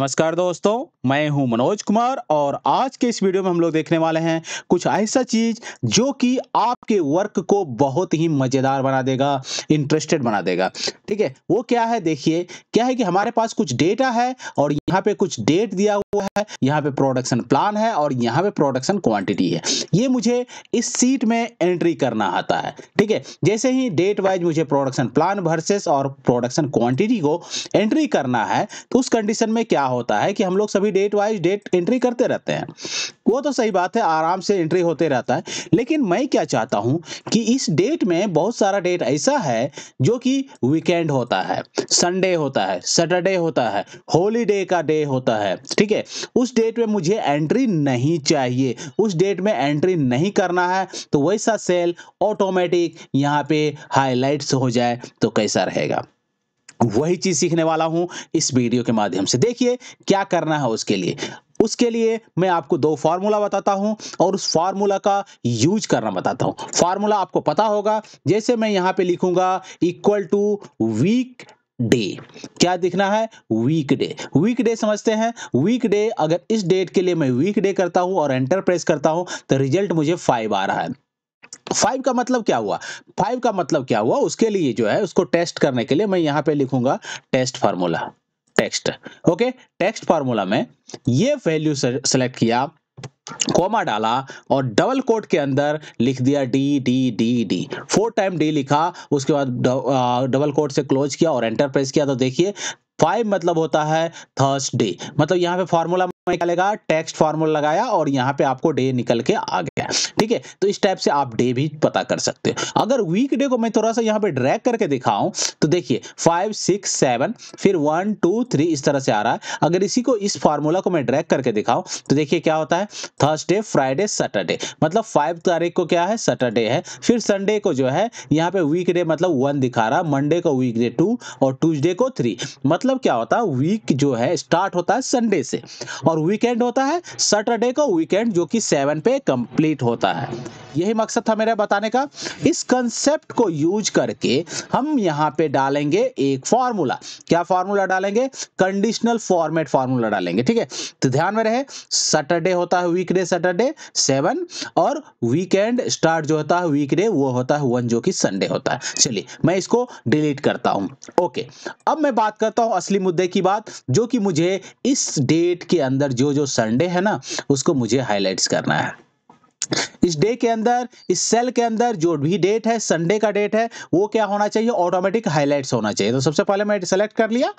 नमस्कार दोस्तों मैं हूं मनोज कुमार और आज के इस वीडियो में हम लोग देखने वाले हैं कुछ ऐसा चीज जो कि आपके वर्क को बहुत ही मजेदार बना देगा इंटरेस्टेड बना देगा ठीक है वो क्या है देखिए क्या है कि हमारे पास कुछ डेटा है और यहाँ पे कुछ डेट दिया हुआ है यहाँ पे प्रोडक्शन प्लान है और यहाँ पे प्रोडक्शन क्वान्टिटी है ये मुझे इस सीट में एंट्री करना आता है ठीक है जैसे ही डेट वाइज मुझे प्रोडक्शन प्लान वर्सेस और प्रोडक्शन क्वान्टिटी को एंट्री करना है तो उस कंडीशन में क्या क्या होता है कि हम लोग सभी डेट वाइज डेट एंट्री करते रहते हैं वो तो सही बात है आराम से एंट्री होते रहता है लेकिन मैं क्या चाहता हूँ कि इस डेट में बहुत सारा डेट ऐसा है जो कि वीकेंड होता है संडे होता है सैटरडे होता है होलीडे का डे होता है ठीक है उस डेट में मुझे एंट्री नहीं चाहिए उस डेट में एंट्री नहीं करना है तो वैसा सेल ऑटोमेटिक यहाँ पे हाईलाइट्स हो जाए तो कैसा रहेगा वही चीज़ सीखने वाला हूँ इस वीडियो के माध्यम से देखिए क्या करना है उसके लिए उसके लिए मैं आपको दो फार्मूला बताता हूँ और उस फार्मूला का यूज करना बताता हूँ फार्मूला आपको पता होगा जैसे मैं यहाँ पे लिखूंगा इक्वल टू वीक डे क्या दिखना है वीक डे वीक डे समझते हैं वीक डे अगर इस डेट के लिए मैं वीक डे करता हूं और एंटर प्रेस करता हूं तो रिजल्ट मुझे फाइव आ रहा है फाइव का मतलब क्या हुआ फाइव का मतलब क्या हुआ उसके लिए जो है उसको टेस्ट करने के लिए मैं यहां पे लिखूंगा test formula text okay text formula में ये वैल्यू सेलेक्ट किया कोमा डाला और डबल कोट के अंदर लिख दिया D D D D four time D लिखा उसके बाद डबल कोट से क्लोज किया और एंटर प्रेस किया तो देखिए फाइव मतलब होता है थर्सडे मतलब यहाँ पे फॉर्मूला निकलेगा टेक्स्ट फॉर्मूल लगाया और यहाँ पे आपको डे निकल के आ गया ठीक है तो इस टाइप से आप डे भी पता कर सकते हो अगर वीक डे को मैं थोड़ा सा यहाँ पे ड्रैग करके दिखाऊं तो देखिए फाइव सिक्स सेवन फिर वन टू थ्री इस तरह से आ रहा है अगर इसी को इस फार्मूला को मैं ड्रैग करके दिखाऊं तो देखिए क्या होता है थर्सडे फ्राइडे सैटरडे मतलब फाइव तारीख को क्या है सैटरडे है फिर संडे को जो है यहाँ पे वीक डे मतलब वन दिखा रहा मंडे को वीक डे टू और ट्यूजडे को थ्री मतलब क्या होता है वीक जो है स्टार्ट होता है संडे से और और वीकेंड होता है सैटरडे को वीकेंड जो कि सेवन पे कंप्लीट होता है यही मकसद था मेरा बताने का इस कंसेप्ट को यूज करके हम यहाँ पे डालेंगे एक फॉर्मूला क्या फॉर्मूला डालेंगे कंडीशनल फॉर्मेट फॉर्मूला डालेंगे ठीक है तो ध्यान में रहे सैटरडे होता है वीकडे सैटरडे सेवन और वीकेंड स्टार्ट जो होता है वीकडे वो होता है वन जो कि संडे होता है चलिए मैं इसको डिलीट करता हूँ ओके अब मैं बात करता हूँ असली मुद्दे की बात जो कि मुझे इस डेट के अंदर अंदर जो जो संडे है ना उसको मुझे हाईलाइट्स करना है इस डे के अंदर इस सेल के अंदर जो भी डेट है संडे का डेट है वो क्या होना चाहिए ऑटोमेटिक हाईलाइट्स होना चाहिए तो सबसे पहले मैं सेलेक्ट कर लिया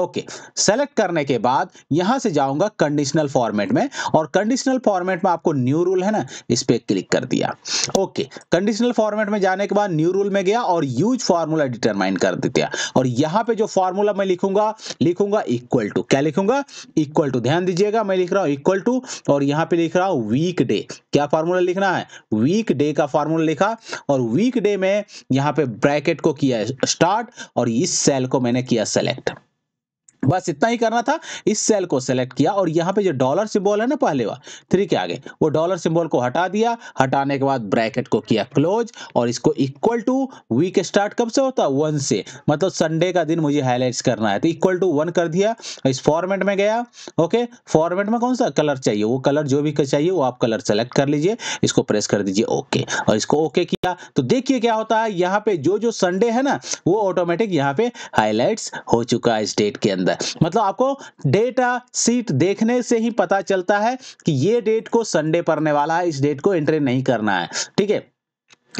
ओके okay. सेलेक्ट करने के बाद यहां से जाऊंगा कंडीशनल फॉर्मेट में और कंडीशनल फॉर्मेट में आपको न्यू रूल है ना इस पर क्लिक कर दिया ओके कंडीशनल फॉर्मेट में जाने के बाद न्यू रूल में गया और यूज फॉर्मूला डिटरमाइन कर दिया और यहां पे जो फॉर्मूला मैं लिखूंगा लिखूंगा इक्वल टू क्या लिखूंगा इक्वल टू ध्यान दीजिएगा मैं लिख रहा हूं इक्वल टू और यहां पर लिख रहा हूं वीक डे क्या फॉर्मूला लिखना है वीक डे का फॉर्मूला लिखा और वीक डे में यहां पर ब्रैकेट को किया स्टार्ट और इस सेल को मैंने किया सेलेक्ट बस इतना ही करना था इस सेल को सेलेक्ट किया और यहाँ पे जो डॉलर सिंबल है ना पहले वाला थ्री के आगे वो डॉलर सिंबल को हटा दिया हटाने के बाद ब्रैकेट को किया क्लोज और इसको इक्वल टू वीक स्टार्ट कब से होता है वन से मतलब संडे का दिन मुझे हाईलाइट करना है तो इक्वल टू वन कर दिया इस फॉर्मेट में गया ओके फॉर्मेट में कौन सा कलर चाहिए वो कलर जो भी चाहिए वो आप कलर सेलेक्ट कर लीजिए इसको प्रेस कर दीजिए ओके और इसको ओके किया तो देखिए क्या होता है यहाँ पे जो जो संडे है ना वो ऑटोमेटिक यहाँ पे हाईलाइट्स हो चुका है इस डेट के अंदर मतलब आपको डेटा सीट देखने से ही पता चलता है कि ये डेट को संडे पड़ने वाला है इस डेट को एंट्री नहीं करना है ठीक है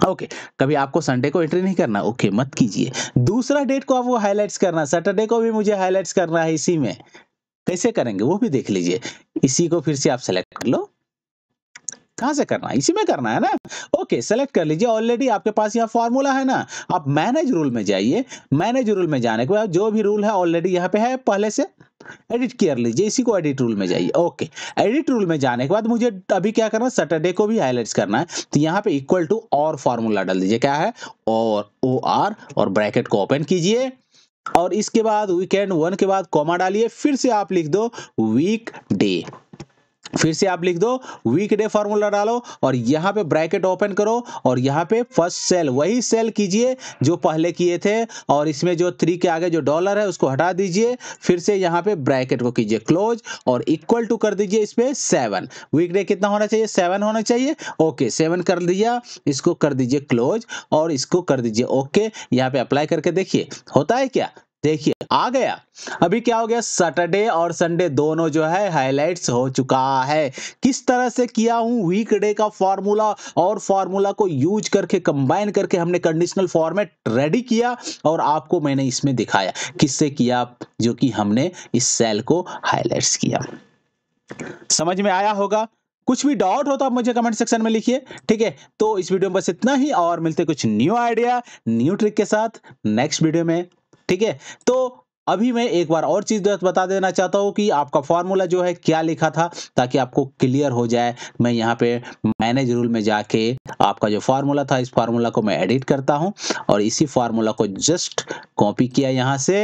ओके okay, कभी आपको संडे को एंट्री नहीं करना ओके okay, मत कीजिए दूसरा डेट को आपको हाईलाइट्स करना सैटरडे को भी मुझे हाईलाइट्स करना है इसी में कैसे करेंगे वो भी देख लीजिए इसी को फिर से आप सेलेक्ट कर लो कहां से करना है इसी में करना है ना ओके सेलेक्ट कर लीजिए ऑलरेडी आपके पास यहाँ फॉर्मूला है ना आप मैनेज रूल में जाइए मैनेज रूल में जाने के बाद जो भी रूल है ऑलरेडी यहाँ पे है पहले से एडिट कर लीजिए इसी को एडिट रूल में जाइए ओके एडिट रूल में जाने के बाद मुझे अभी क्या करना सैटरडे को भी हाईलाइट करना है तो यहाँ पे इक्वल टू और फॉर्मूला डाल दीजिए क्या है और ओ आर और ब्रैकेट को ओपन कीजिए और इसके बाद वीकेंड वन के बाद कॉमा डालिए फिर से आप लिख दो वीक डे फिर से आप लिख दो वीकडे फॉर्मूला डालो और यहाँ पे ब्रैकेट ओपन करो और यहाँ पे फर्स्ट सेल वही सेल कीजिए जो पहले किए थे और इसमें जो थ्री के आगे जो डॉलर है उसको हटा दीजिए फिर से यहाँ पे ब्रैकेट को कीजिए क्लोज और इक्वल टू कर दीजिए पर सेवन वीकडे कितना होना चाहिए सेवन होना चाहिए ओके सेवन कर दिया इसको कर दीजिए क्लोज और इसको कर दीजिए ओके यहाँ पे अप्लाई करके देखिए होता है क्या देखिए आ गया अभी क्या हो गया सैटरडे और संडे दोनों जो है हाइलाइट्स हो चुका है किस तरह से किया हूं वीकडे का फॉर्मूला और फॉर्मूला को यूज करके कंबाइन करके हमने कंडीशनल फॉर्मेट रेडी किया और आपको मैंने इसमें दिखाया किससे किया जो कि हमने इस सेल को हाइलाइट्स किया समझ में आया होगा कुछ भी डाउट हो तो आप मुझे कमेंट सेक्शन में लिखिए ठीक है तो इस वीडियो में बस इतना ही और मिलते कुछ न्यू आइडिया न्यू ट्रिक के साथ नेक्स्ट वीडियो में ठीक है तो अभी मैं एक बार और चीज़ बता देना चाहता हूँ कि आपका फॉर्मूला जो है क्या लिखा था ताकि आपको क्लियर हो जाए मैं यहाँ पे मैनेज रूल में जाके आपका जो फार्मूला था इस फार्मूला को मैं एडिट करता हूँ और इसी फार्मूला को जस्ट कॉपी किया यहाँ से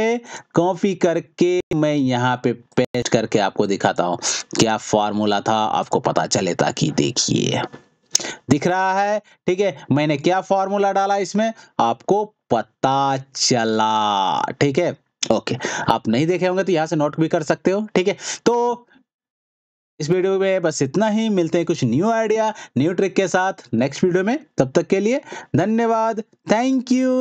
कॉपी करके मैं यहाँ पे पेस्ट करके आपको दिखाता हूँ क्या फार्मूला था आपको पता चले ताकि देखिए दिख रहा है ठीक है मैंने क्या फॉर्मूला डाला इसमें आपको पता चला ठीक है ओके आप नहीं देखे होंगे तो यहां से नोट भी कर सकते हो ठीक है तो इस वीडियो में बस इतना ही मिलते हैं कुछ न्यू आइडिया न्यू ट्रिक के साथ नेक्स्ट वीडियो में तब तक के लिए धन्यवाद थैंक यू